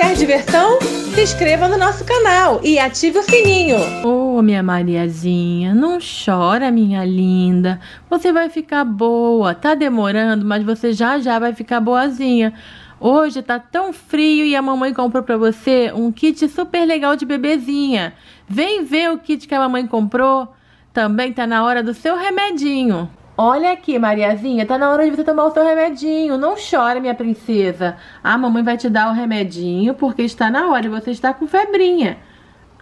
Quer diversão? Se inscreva no nosso canal e ative o sininho. Oh, minha Mariazinha, não chora, minha linda. Você vai ficar boa. Tá demorando, mas você já já vai ficar boazinha. Hoje tá tão frio e a mamãe comprou para você um kit super legal de bebezinha. Vem ver o kit que a mamãe comprou. Também tá na hora do seu remedinho. Olha aqui, Mariazinha, tá na hora de você tomar o seu remedinho. Não chore, minha princesa. A mamãe vai te dar o remedinho porque está na hora e você está com febrinha.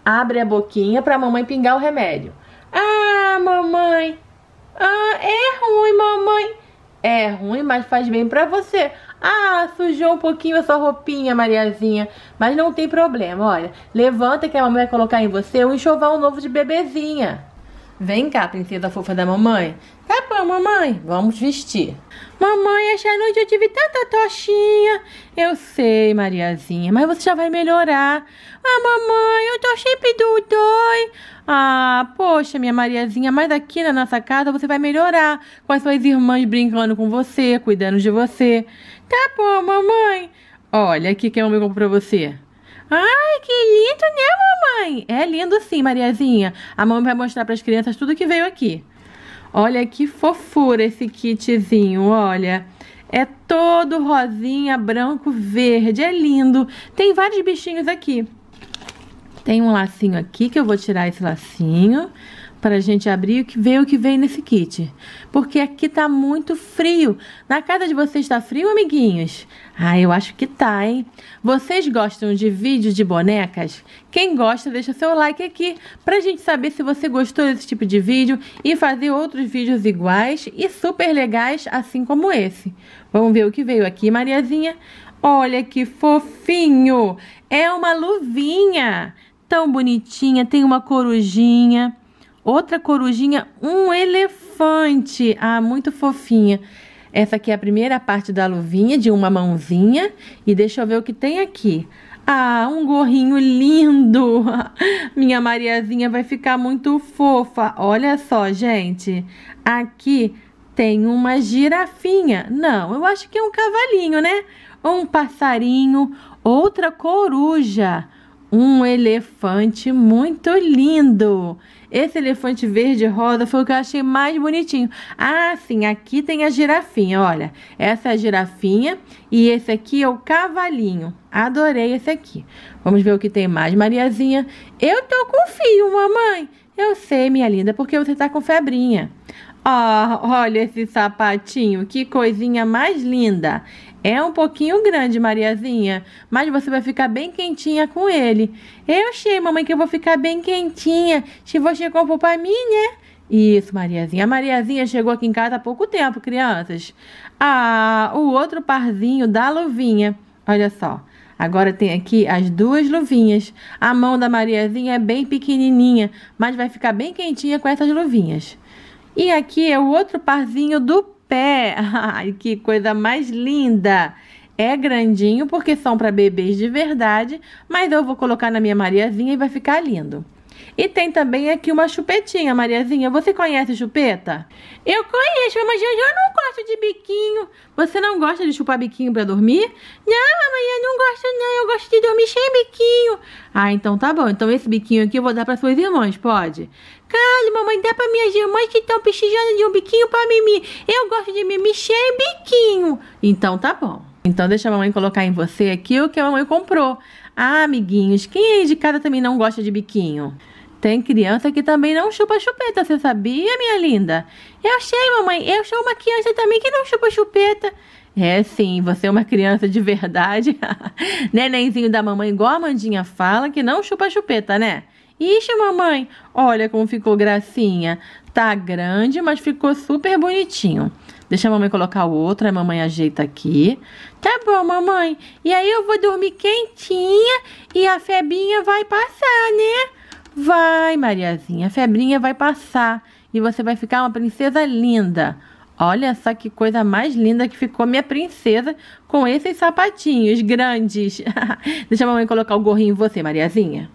Abre a boquinha pra mamãe pingar o remédio. Ah, mamãe. Ah, é ruim, mamãe. É ruim, mas faz bem pra você. Ah, sujou um pouquinho a sua roupinha, Mariazinha. Mas não tem problema, olha. Levanta que a mamãe vai colocar em você um enxoval novo de bebezinha. Vem cá, princesa fofa da mamãe. Tá bom, mamãe, vamos vestir. Mamãe, essa noite eu tive tanta toxinha. Eu sei, Mariazinha, mas você já vai melhorar. Ah, mamãe, eu tô sempre de dói. Ah, poxa, minha Mariazinha, mas aqui na nossa casa você vai melhorar. Com as suas irmãs brincando com você, cuidando de você. Tá bom, mamãe. Olha aqui que é eu me compro pra você. Ai, que lindo, né, mamãe? É lindo sim, Mariazinha. A mamãe vai mostrar para as crianças tudo que veio aqui. Olha que fofura esse kitzinho, olha. É todo rosinha, branco, verde, é lindo. Tem vários bichinhos aqui. Tem um lacinho aqui que eu vou tirar esse lacinho para a gente abrir que ver o que vem nesse kit. Porque aqui tá muito frio. Na casa de vocês tá frio, amiguinhos? Ah, eu acho que tá, hein? Vocês gostam de vídeo de bonecas? Quem gosta, deixa seu like aqui para a gente saber se você gostou desse tipo de vídeo e fazer outros vídeos iguais e super legais, assim como esse. Vamos ver o que veio aqui, Mariazinha. Olha que fofinho! É uma luvinha! Tão bonitinha, tem uma corujinha. Outra corujinha, um elefante. Ah, muito fofinha. Essa aqui é a primeira parte da luvinha, de uma mãozinha. E deixa eu ver o que tem aqui. Ah, um gorrinho lindo! Minha Mariazinha vai ficar muito fofa. Olha só, gente. Aqui tem uma girafinha. Não, eu acho que é um cavalinho, né? Um passarinho, outra coruja um elefante muito lindo. Esse elefante verde rosa foi o que eu achei mais bonitinho. Ah, sim, aqui tem a girafinha, olha. Essa é a girafinha e esse aqui é o cavalinho. Adorei esse aqui. Vamos ver o que tem mais, Mariazinha. Eu tô com fio, mamãe. Eu sei, minha linda, porque você tá com febrinha. Oh, olha esse sapatinho, que coisinha mais linda. É um pouquinho grande, Mariazinha, mas você vai ficar bem quentinha com ele. Eu achei, mamãe, que eu vou ficar bem quentinha. Se você comprou pra mim, né? Isso, Mariazinha. A Mariazinha chegou aqui em casa há pouco tempo, crianças. Ah, o outro parzinho da luvinha. Olha só. Agora tem aqui as duas luvinhas. A mão da Mariazinha é bem pequenininha, mas vai ficar bem quentinha com essas luvinhas. E aqui é o outro parzinho do pé. Ai, que coisa mais linda! É grandinho porque são para bebês de verdade, mas eu vou colocar na minha Mariazinha e vai ficar lindo. E tem também aqui uma chupetinha, Mariazinha. Você conhece chupeta? Eu conheço, mas eu não gosto de biquinho. Você não gosta de chupar biquinho para dormir? Não, mamãe, eu não gosto não. Eu gosto de dormir sem biquinho. Ah, então tá bom. Então esse biquinho aqui eu vou dar para suas irmãs, pode? Calma, mamãe, dá para minhas irmãs que estão pichijando de um biquinho para mimir. Eu gosto de mimir sem biquinho. Então tá bom. Então deixa a mamãe colocar em você aqui o que a mamãe comprou. Ah, amiguinhos, quem aí de casa também não gosta de biquinho? Tem criança que também não chupa chupeta, você sabia, minha linda? Eu sei, mamãe. Eu sou uma criança também que não chupa chupeta. É sim, você é uma criança de verdade. Nenenzinho da mamãe, igual a Mandinha fala, que não chupa chupeta, né? Ixi, mamãe, olha como ficou gracinha. Tá grande, mas ficou super bonitinho. Deixa a mamãe colocar o outro, a mamãe ajeita aqui. Tá bom, mamãe. E aí eu vou dormir quentinha e a febinha vai passar, né? Vai, Mariazinha, a febrinha vai passar e você vai ficar uma princesa linda. Olha só que coisa mais linda que ficou minha princesa com esses sapatinhos grandes. Deixa a mamãe colocar o gorrinho em você, Mariazinha.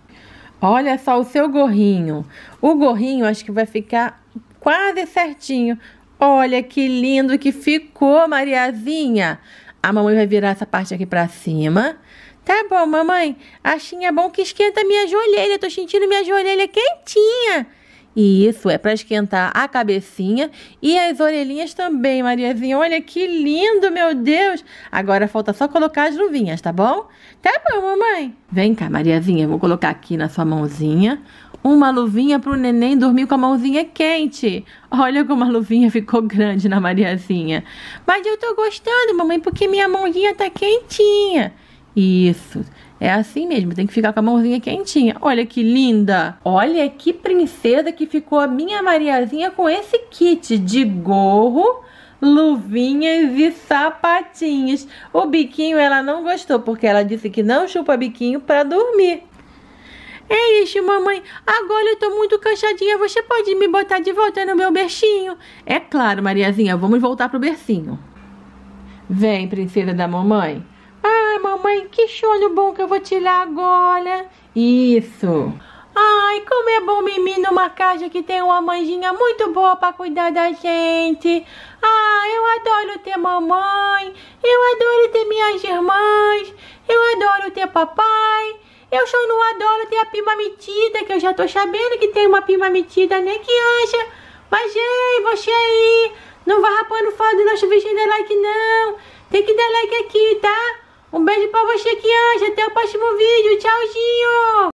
Olha só o seu gorrinho. O gorrinho acho que vai ficar quase certinho. Olha que lindo que ficou, Mariazinha. A mamãe vai virar essa parte aqui para cima. Tá bom, mamãe. Achinha é bom que esquenta minha joelha. Tô sentindo minha joelha quentinha. E isso é para esquentar a cabecinha e as orelhinhas também, Mariazinha. Olha que lindo, meu Deus! Agora falta só colocar as luvinhas, tá bom? Tá bom, mamãe. Vem cá, Mariazinha. vou colocar aqui na sua mãozinha uma luvinha para o neném dormir com a mãozinha quente. Olha como a luvinha ficou grande na Mariazinha. Mas eu tô gostando, mamãe, porque minha mãozinha tá quentinha. Isso. É assim mesmo, tem que ficar com a mãozinha quentinha. Olha que linda! Olha que princesa que ficou a minha Mariazinha com esse kit de gorro, luvinhas e sapatinhos. O biquinho ela não gostou, porque ela disse que não chupa biquinho para dormir. É isso, mamãe. Agora eu tô muito cansadinha. Você pode me botar de volta no meu berchinho? É claro, Mariazinha. Vamos voltar pro bercinho. Vem, princesa da mamãe mamãe, que choro bom que eu vou tirar agora. Isso. Ai, como é bom mimir numa casa que tem uma manjinha muito boa para cuidar da gente. Ah, eu adoro ter mamãe, eu adoro ter minhas irmãs, eu adoro ter papai. Eu só não adoro ter a pima metida, que eu já tô sabendo que tem uma pima metida, né, que anja. Mas, ei, você aí, não vá rapando foda do nosso vestido de like, não. Tem que dar like aqui, tá? Um beijo pra você que anja. Até o próximo vídeo. Tchauzinho.